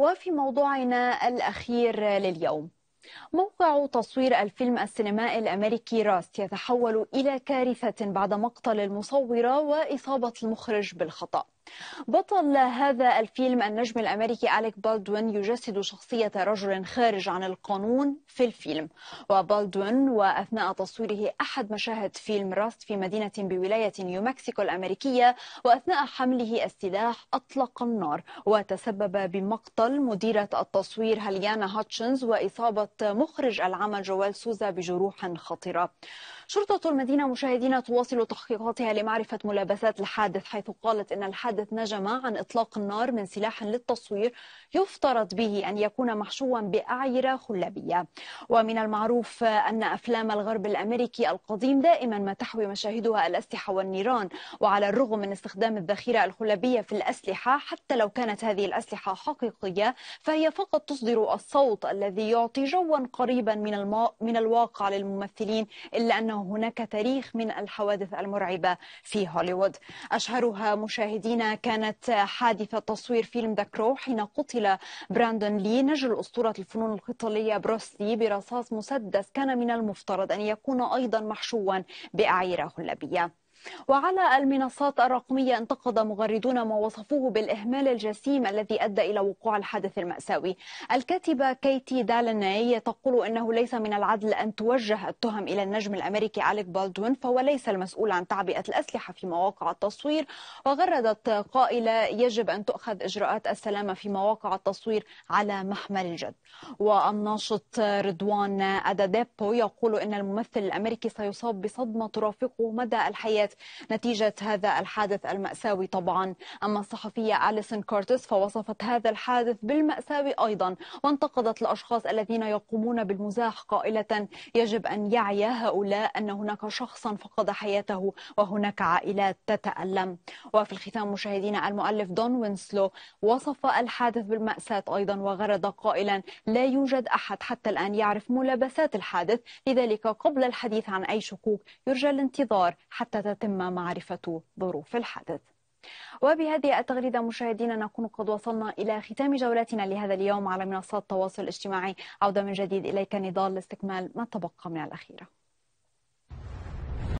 وفي موضوعنا الأخير لليوم موقع تصوير الفيلم السينمائي الأمريكي راست يتحول إلى كارثة بعد مقتل المصورة وإصابة المخرج بالخطأ بطل هذا الفيلم النجم الأمريكي أليك بالدوين يجسد شخصية رجل خارج عن القانون في الفيلم وبالدوين وأثناء تصويره أحد مشاهد فيلم راست في مدينة بولاية نيومكسيكو الأمريكية وأثناء حمله السلاح أطلق النار وتسبب بمقتل مديرة التصوير هليانا هاتشنز وإصابة مخرج العمل جوال سوزا بجروح خطيرة شرطة المدينة مشاهدين تواصل تحقيقاتها لمعرفة ملابسات الحادث حيث قالت إن الحادث تحدثنا جماعة عن إطلاق النار من سلاح للتصوير يفترض به أن يكون محشوا بأعيرة خلابية ومن المعروف أن أفلام الغرب الأمريكي القديم دائما ما تحوي مشاهدها الأسلحة والنيران وعلى الرغم من استخدام الذخيرة الخلابية في الأسلحة حتى لو كانت هذه الأسلحة حقيقية فهي فقط تصدر الصوت الذي يعطي جوا قريبا من, الم... من الواقع للممثلين إلا أنه هناك تاريخ من الحوادث المرعبة في هوليوود أشهرها مشاهدين مشاهدينا كانت حادثة تصوير فيلم ذا كرو حين قتل براندون لي نجل أسطورة الفنون القتالية بروس لي برصاص مسدس كان من المفترض أن يكون أيضا محشوا بأعيرة هلبية وعلى المنصات الرقمية انتقد مغردون ما وصفوه بالإهمال الجسيم الذي أدى إلى وقوع الحدث المأساوي الكاتبة كيتي دالناي تقول إنه ليس من العدل أن توجه التهم إلى النجم الأمريكي أليك بالدوين فهو ليس المسؤول عن تعبئة الأسلحة في مواقع التصوير وغردت قائلة يجب أن تؤخذ إجراءات السلامة في مواقع التصوير على محمل الجد والناشط رضوان أداديبو يقول إن الممثل الأمريكي سيصاب بصدمة ترافقه مدى الحياة توفيت نتيجة هذا الحادث المأساوي طبعا أما الصحفية أليسون كورتس فوصفت هذا الحادث بالمأساوي أيضا وانتقدت الأشخاص الذين يقومون بالمزاح قائلة يجب أن يعي هؤلاء أن هناك شخصا فقد حياته وهناك عائلات تتألم وفي الختام مشاهدينا المؤلف دون وينسلو وصف الحادث بالمأساة أيضا وغرد قائلا لا يوجد أحد حتى الآن يعرف ملابسات الحادث لذلك قبل الحديث عن أي شكوك يرجى الانتظار حتى تتم تتم معرفة ظروف الحدث وبهذه التغريدة مشاهدينا نكون قد وصلنا إلى ختام جولتنا لهذا اليوم على منصات التواصل الاجتماعي عودة من جديد إليك نضال لاستكمال ما تبقى من الأخيرة